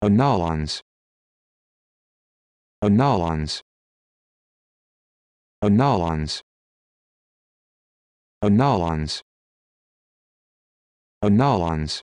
Anolons. Anolons. Anolons. Anolons. Anolons.